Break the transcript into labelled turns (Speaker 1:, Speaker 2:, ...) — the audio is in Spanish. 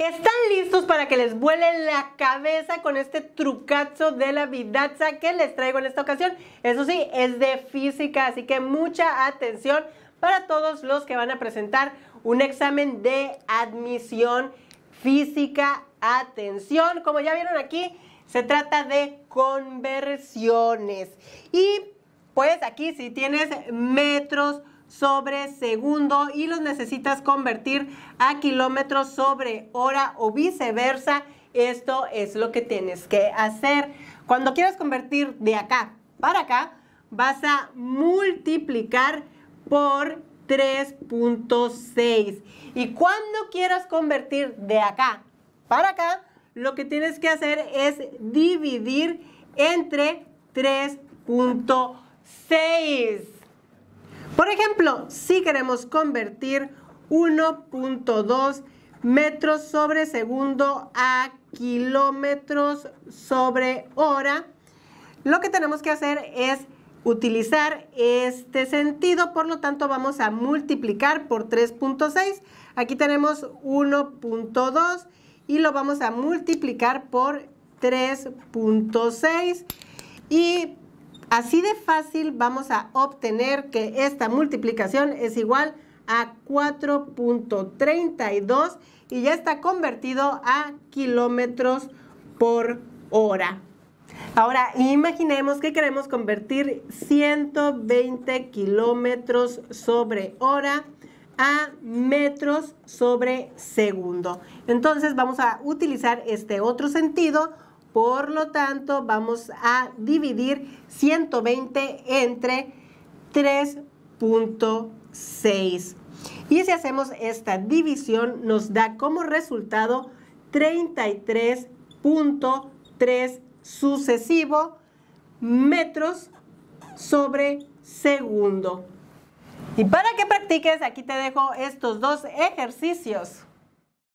Speaker 1: ¿Están listos para que les vuele la cabeza con este trucazo de la vidaza que les traigo en esta ocasión? Eso sí, es de física, así que mucha atención para todos los que van a presentar un examen de admisión física. Atención, como ya vieron aquí, se trata de conversiones. Y pues aquí si tienes metros, sobre segundo y los necesitas convertir a kilómetros sobre hora o viceversa. Esto es lo que tienes que hacer. Cuando quieras convertir de acá para acá, vas a multiplicar por 3.6. Y cuando quieras convertir de acá para acá, lo que tienes que hacer es dividir entre 3.6. Por ejemplo, si queremos convertir 1.2 metros sobre segundo a kilómetros sobre hora, lo que tenemos que hacer es utilizar este sentido, por lo tanto vamos a multiplicar por 3.6. Aquí tenemos 1.2 y lo vamos a multiplicar por 3.6 y Así de fácil vamos a obtener que esta multiplicación es igual a 4.32 y ya está convertido a kilómetros por hora. Ahora, imaginemos que queremos convertir 120 kilómetros sobre hora a metros sobre segundo. Entonces vamos a utilizar este otro sentido por lo tanto, vamos a dividir 120 entre 3.6. Y si hacemos esta división, nos da como resultado 33.3 sucesivo metros sobre segundo. Y para que practiques, aquí te dejo estos dos ejercicios.